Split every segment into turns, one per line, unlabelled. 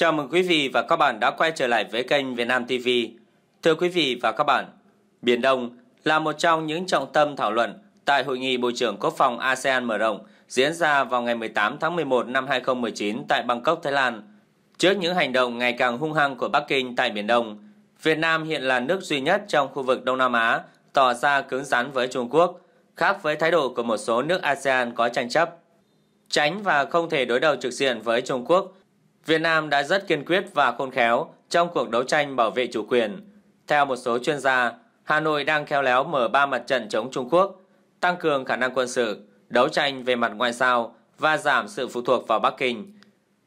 Chào mừng quý vị và các bạn đã quay trở lại với kênh Việt Nam TV. Thưa quý vị và các bạn, Biển Đông là một trong những trọng tâm thảo luận tại Hội nghị Bộ trưởng Quốc phòng ASEAN mở rộng diễn ra vào ngày 18 tháng 11 năm 2019 tại Bangkok, Thái Lan. Trước những hành động ngày càng hung hăng của Bắc Kinh tại Biển Đông, Việt Nam hiện là nước duy nhất trong khu vực Đông Nam Á tỏ ra cứng rắn với Trung Quốc, khác với thái độ của một số nước ASEAN có tranh chấp. Tránh và không thể đối đầu trực diện với Trung Quốc – Việt Nam đã rất kiên quyết và khôn khéo trong cuộc đấu tranh bảo vệ chủ quyền. Theo một số chuyên gia, Hà Nội đang khéo léo mở ba mặt trận chống Trung Quốc, tăng cường khả năng quân sự, đấu tranh về mặt ngoại giao và giảm sự phụ thuộc vào Bắc Kinh.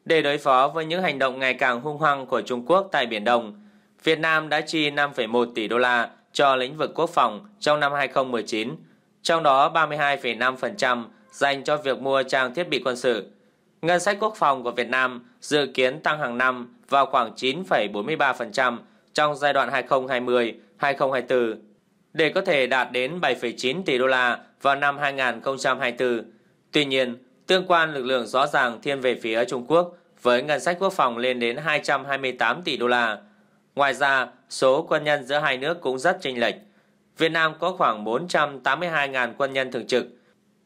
Để đối phó với những hành động ngày càng hung hăng của Trung Quốc tại Biển Đông, Việt Nam đã chi 5,1 tỷ đô la cho lĩnh vực quốc phòng trong năm 2019, trong đó 32,5% dành cho việc mua trang thiết bị quân sự. Ngân sách quốc phòng của Việt Nam dự kiến tăng hàng năm vào khoảng 9,43% trong giai đoạn 2020-2024 để có thể đạt đến 7,9 tỷ đô la vào năm 2024. Tuy nhiên, tương quan lực lượng rõ ràng thiên về phía Trung Quốc với ngân sách quốc phòng lên đến 228 tỷ đô la. Ngoài ra, số quân nhân giữa hai nước cũng rất chênh lệch. Việt Nam có khoảng 482.000 quân nhân thường trực,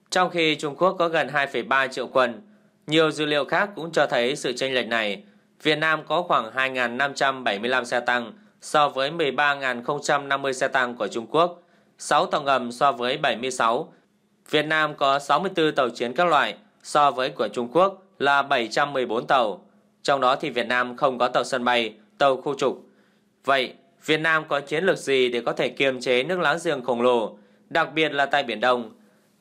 trong khi Trung Quốc có gần 2,3 triệu quân. Nhiều dữ liệu khác cũng cho thấy sự chênh lệch này. Việt Nam có khoảng 2.575 xe tăng so với 13.050 xe tăng của Trung Quốc, 6 tàu ngầm so với 76. Việt Nam có 64 tàu chiến các loại so với của Trung Quốc là 714 tàu. Trong đó thì Việt Nam không có tàu sân bay, tàu khu trục. Vậy, Việt Nam có chiến lược gì để có thể kiềm chế nước láng giềng khổng lồ, đặc biệt là tại Biển Đông?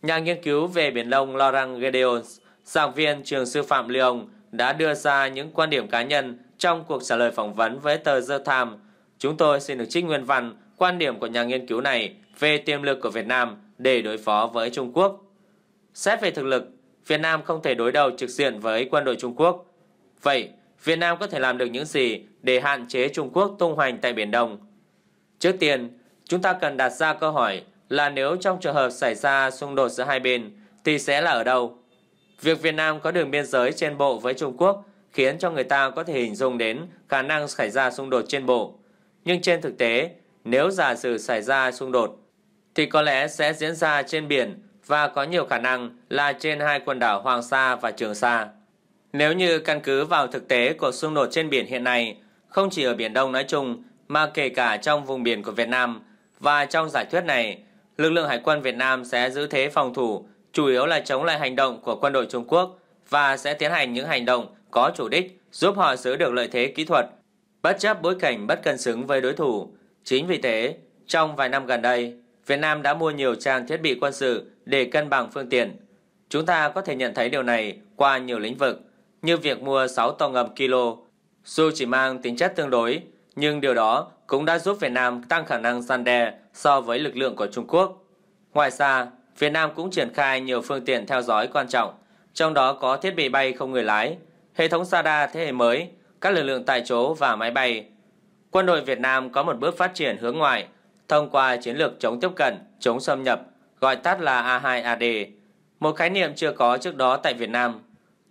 Nhà nghiên cứu về Biển Đông Laurent Gedeons giảng viên trường sư phạm Lyon đã đưa ra những quan điểm cá nhân trong cuộc trả lời phỏng vấn với tờ The Times. Chúng tôi xin được trích nguyên văn quan điểm của nhà nghiên cứu này về tiềm lực của Việt Nam để đối phó với Trung Quốc. Xét về thực lực, Việt Nam không thể đối đầu trực diện với quân đội Trung Quốc. Vậy, Việt Nam có thể làm được những gì để hạn chế Trung Quốc tung hoành tại Biển Đông? Trước tiên, chúng ta cần đặt ra câu hỏi là nếu trong trường hợp xảy ra xung đột giữa hai bên thì sẽ là ở đâu? Việc Việt Nam có đường biên giới trên bộ với Trung Quốc khiến cho người ta có thể hình dung đến khả năng xảy ra xung đột trên bộ. Nhưng trên thực tế, nếu giả sử xảy ra xung đột, thì có lẽ sẽ diễn ra trên biển và có nhiều khả năng là trên hai quần đảo Hoàng Sa và Trường Sa. Nếu như căn cứ vào thực tế của xung đột trên biển hiện nay, không chỉ ở Biển Đông nói chung mà kể cả trong vùng biển của Việt Nam và trong giải thuyết này, lực lượng Hải quân Việt Nam sẽ giữ thế phòng thủ chủ yếu là chống lại hành động của quân đội Trung Quốc và sẽ tiến hành những hành động có chủ đích giúp họ giữ được lợi thế kỹ thuật, bất chấp bối cảnh bất cân xứng với đối thủ. Chính vì thế, trong vài năm gần đây, Việt Nam đã mua nhiều trang thiết bị quân sự để cân bằng phương tiện. Chúng ta có thể nhận thấy điều này qua nhiều lĩnh vực, như việc mua 6 tàu ngầm kilo, dù chỉ mang tính chất tương đối, nhưng điều đó cũng đã giúp Việt Nam tăng khả năng gian đe so với lực lượng của Trung Quốc. Ngoài ra, Việt Nam cũng triển khai nhiều phương tiện theo dõi quan trọng, trong đó có thiết bị bay không người lái, hệ thống radar thế hệ mới, các lực lượng tại chỗ và máy bay. Quân đội Việt Nam có một bước phát triển hướng ngoại thông qua chiến lược chống tiếp cận, chống xâm nhập, gọi tắt là A2AD, một khái niệm chưa có trước đó tại Việt Nam.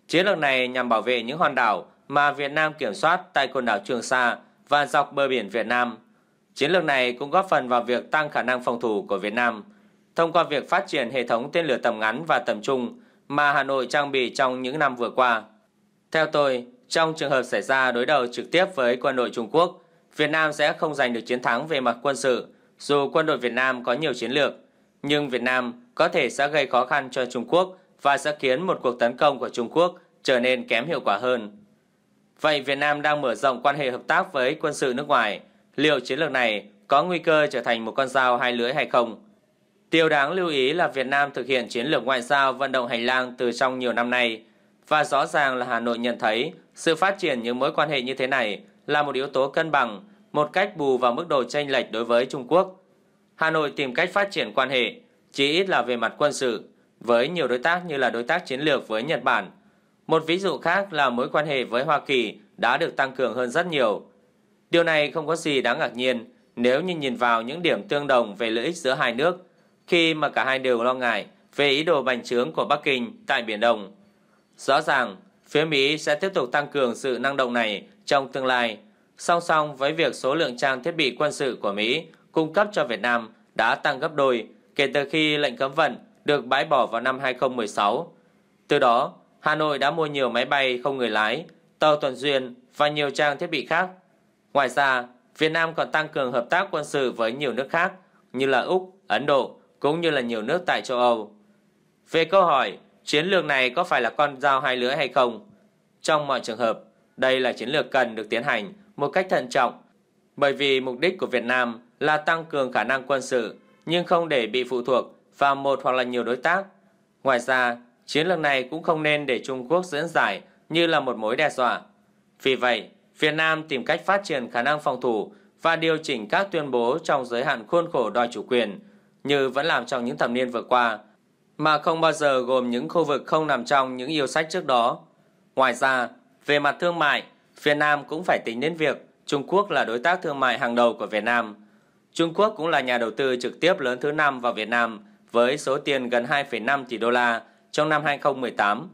Chiến lược này nhằm bảo vệ những hòn đảo mà Việt Nam kiểm soát tại quần đảo Trường Sa và dọc bờ biển Việt Nam. Chiến lược này cũng góp phần vào việc tăng khả năng phòng thủ của Việt Nam – thông qua việc phát triển hệ thống tên lửa tầm ngắn và tầm trung mà Hà Nội trang bị trong những năm vừa qua. Theo tôi, trong trường hợp xảy ra đối đầu trực tiếp với quân đội Trung Quốc, Việt Nam sẽ không giành được chiến thắng về mặt quân sự, dù quân đội Việt Nam có nhiều chiến lược, nhưng Việt Nam có thể sẽ gây khó khăn cho Trung Quốc và sẽ khiến một cuộc tấn công của Trung Quốc trở nên kém hiệu quả hơn. Vậy Việt Nam đang mở rộng quan hệ hợp tác với quân sự nước ngoài, liệu chiến lược này có nguy cơ trở thành một con dao hai lưỡi hay không? Điều đáng lưu ý là Việt Nam thực hiện chiến lược ngoại giao vận động hành lang từ trong nhiều năm nay và rõ ràng là Hà Nội nhận thấy sự phát triển những mối quan hệ như thế này là một yếu tố cân bằng, một cách bù vào mức độ chênh lệch đối với Trung Quốc. Hà Nội tìm cách phát triển quan hệ, chỉ ít là về mặt quân sự, với nhiều đối tác như là đối tác chiến lược với Nhật Bản. Một ví dụ khác là mối quan hệ với Hoa Kỳ đã được tăng cường hơn rất nhiều. Điều này không có gì đáng ngạc nhiên nếu như nhìn vào những điểm tương đồng về lợi ích giữa hai nước – khi mà cả hai đều lo ngại về ý đồ bành trướng của Bắc Kinh tại Biển Đông. Rõ ràng, phía Mỹ sẽ tiếp tục tăng cường sự năng động này trong tương lai, song song với việc số lượng trang thiết bị quân sự của Mỹ cung cấp cho Việt Nam đã tăng gấp đôi kể từ khi lệnh cấm vận được bãi bỏ vào năm 2016. Từ đó, Hà Nội đã mua nhiều máy bay không người lái, tàu tuần duyên và nhiều trang thiết bị khác. Ngoài ra, Việt Nam còn tăng cường hợp tác quân sự với nhiều nước khác như là Úc, Ấn Độ, cũng như là nhiều nước tại châu Âu. Về câu hỏi, chiến lược này có phải là con dao hai lưỡi hay không? Trong mọi trường hợp, đây là chiến lược cần được tiến hành một cách thận trọng, bởi vì mục đích của Việt Nam là tăng cường khả năng quân sự, nhưng không để bị phụ thuộc vào một hoặc là nhiều đối tác. Ngoài ra, chiến lược này cũng không nên để Trung Quốc dẫn giải như là một mối đe dọa. Vì vậy, Việt Nam tìm cách phát triển khả năng phòng thủ và điều chỉnh các tuyên bố trong giới hạn khuôn khổ đòi chủ quyền – như vẫn làm trong những thập niên vừa qua, mà không bao giờ gồm những khu vực không nằm trong những yêu sách trước đó. Ngoài ra, về mặt thương mại, Việt Nam cũng phải tính đến việc Trung Quốc là đối tác thương mại hàng đầu của Việt Nam. Trung Quốc cũng là nhà đầu tư trực tiếp lớn thứ năm vào Việt Nam với số tiền gần 2,5 tỷ đô la trong năm 2018.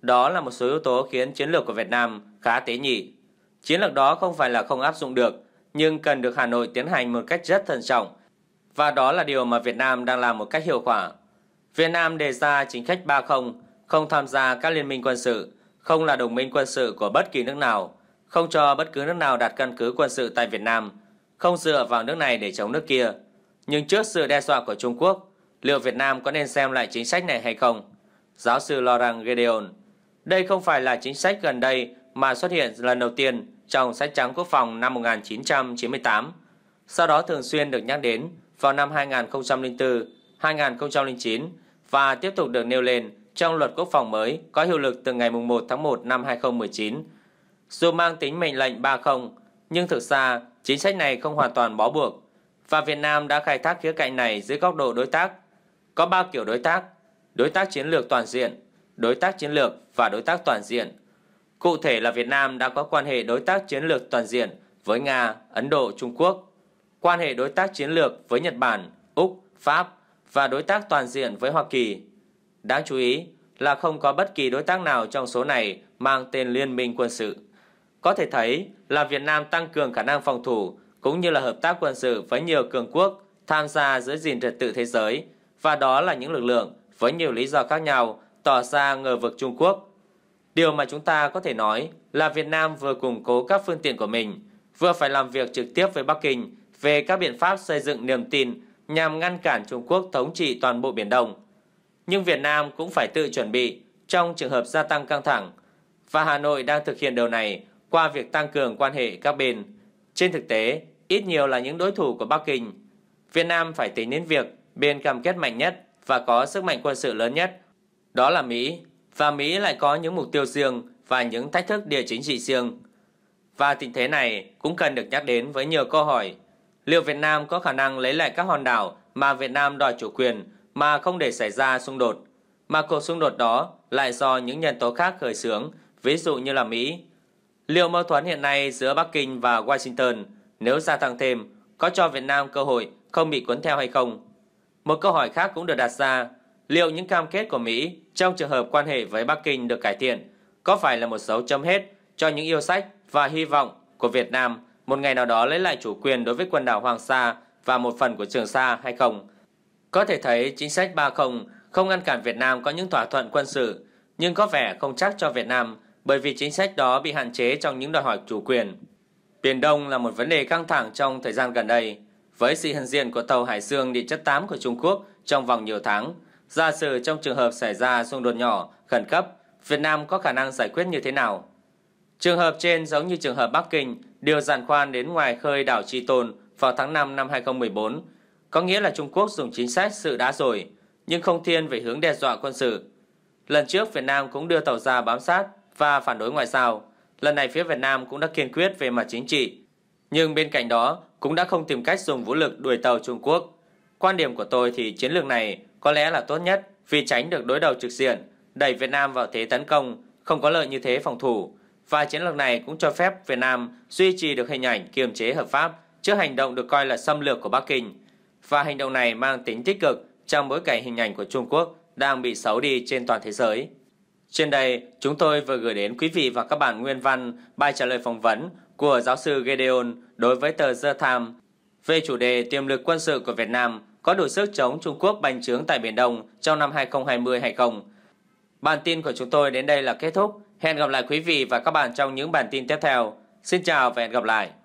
Đó là một số yếu tố khiến chiến lược của Việt Nam khá tế nhị. Chiến lược đó không phải là không áp dụng được, nhưng cần được Hà Nội tiến hành một cách rất thận trọng và đó là điều mà Việt Nam đang làm một cách hiệu quả. Việt Nam đề ra chính sách 30, không tham gia các liên minh quân sự, không là đồng minh quân sự của bất kỳ nước nào, không cho bất cứ nước nào đặt căn cứ quân sự tại Việt Nam, không dựa vào nước này để chống nước kia. Nhưng trước sự đe dọa của Trung Quốc, liệu Việt Nam có nên xem lại chính sách này hay không? Giáo sư Laurent Gideon, Đây không phải là chính sách gần đây mà xuất hiện lần đầu tiên trong sách trắng quốc phòng năm 1998, sau đó thường xuyên được nhắc đến vào năm 2004, 2009 và tiếp tục được nêu lên trong luật quốc phòng mới có hiệu lực từ ngày 1 tháng 1 năm 2019. Dù mang tính mệnh lệnh 30, nhưng thực ra chính sách này không hoàn toàn bó buộc và Việt Nam đã khai thác khía cạnh này dưới góc độ đối tác. Có 3 kiểu đối tác, đối tác chiến lược toàn diện, đối tác chiến lược và đối tác toàn diện. Cụ thể là Việt Nam đã có quan hệ đối tác chiến lược toàn diện với Nga, Ấn Độ, Trung Quốc quan hệ đối tác chiến lược với Nhật Bản, Úc, Pháp và đối tác toàn diện với Hoa Kỳ. Đáng chú ý là không có bất kỳ đối tác nào trong số này mang tên liên minh quân sự. Có thể thấy là Việt Nam tăng cường khả năng phòng thủ cũng như là hợp tác quân sự với nhiều cường quốc tham gia giữ gìn trật tự thế giới và đó là những lực lượng với nhiều lý do khác nhau tỏ ra ngờ vực Trung Quốc. Điều mà chúng ta có thể nói là Việt Nam vừa củng cố các phương tiện của mình, vừa phải làm việc trực tiếp với Bắc Kinh về các biện pháp xây dựng niềm tin nhằm ngăn cản Trung Quốc thống trị toàn bộ Biển Đông. Nhưng Việt Nam cũng phải tự chuẩn bị trong trường hợp gia tăng căng thẳng, và Hà Nội đang thực hiện điều này qua việc tăng cường quan hệ các bên. Trên thực tế, ít nhiều là những đối thủ của Bắc Kinh. Việt Nam phải tính đến việc bên cam kết mạnh nhất và có sức mạnh quân sự lớn nhất, đó là Mỹ, và Mỹ lại có những mục tiêu riêng và những thách thức địa chính trị riêng. Và tình thế này cũng cần được nhắc đến với nhiều câu hỏi liệu Việt Nam có khả năng lấy lại các hòn đảo mà Việt Nam đòi chủ quyền mà không để xảy ra xung đột, mà cuộc xung đột đó lại do những nhân tố khác khởi xướng, ví dụ như là Mỹ. Liệu mâu thuẫn hiện nay giữa Bắc Kinh và Washington nếu gia tăng thêm có cho Việt Nam cơ hội không bị cuốn theo hay không? Một câu hỏi khác cũng được đặt ra, liệu những cam kết của Mỹ trong trường hợp quan hệ với Bắc Kinh được cải thiện có phải là một dấu chấm hết cho những yêu sách và hy vọng của Việt Nam một ngày nào đó lấy lại chủ quyền đối với quần đảo Hoàng Sa và một phần của Trường Sa hay không. Có thể thấy chính sách 30 không ngăn cản Việt Nam có những thỏa thuận quân sự, nhưng có vẻ không chắc cho Việt Nam bởi vì chính sách đó bị hạn chế trong những đòi hỏi chủ quyền. Biển Đông là một vấn đề căng thẳng trong thời gian gần đây, với sự hiện diện của tàu Hải Dương địa chất 8 của Trung Quốc trong vòng nhiều tháng. Giả sử trong trường hợp xảy ra xung đột nhỏ, khẩn cấp, Việt Nam có khả năng giải quyết như thế nào? Trường hợp trên giống như trường hợp Bắc Kinh đưa giàn khoan đến ngoài khơi đảo Tri Tôn vào tháng 5 năm 2014, có nghĩa là Trung Quốc dùng chính sách sự đã rồi, nhưng không thiên về hướng đe dọa quân sự. Lần trước Việt Nam cũng đưa tàu ra bám sát và phản đối ngoại giao, lần này phía Việt Nam cũng đã kiên quyết về mặt chính trị. Nhưng bên cạnh đó cũng đã không tìm cách dùng vũ lực đuổi tàu Trung Quốc. Quan điểm của tôi thì chiến lược này có lẽ là tốt nhất vì tránh được đối đầu trực diện, đẩy Việt Nam vào thế tấn công, không có lợi như thế phòng thủ, và chiến lược này cũng cho phép Việt Nam duy trì được hình ảnh kiềm chế hợp pháp trước hành động được coi là xâm lược của Bắc Kinh. Và hành động này mang tính tích cực trong bối cảnh hình ảnh của Trung Quốc đang bị xấu đi trên toàn thế giới. Trên đây, chúng tôi vừa gửi đến quý vị và các bạn nguyên văn bài trả lời phỏng vấn của giáo sư Gedeon đối với tờ The Times về chủ đề tiềm lực quân sự của Việt Nam có đủ sức chống Trung Quốc bành trướng tại Biển Đông trong năm 2020 hay không. Bản tin của chúng tôi đến đây là kết thúc. Hẹn gặp lại quý vị và các bạn trong những bản tin tiếp theo. Xin chào và hẹn gặp lại.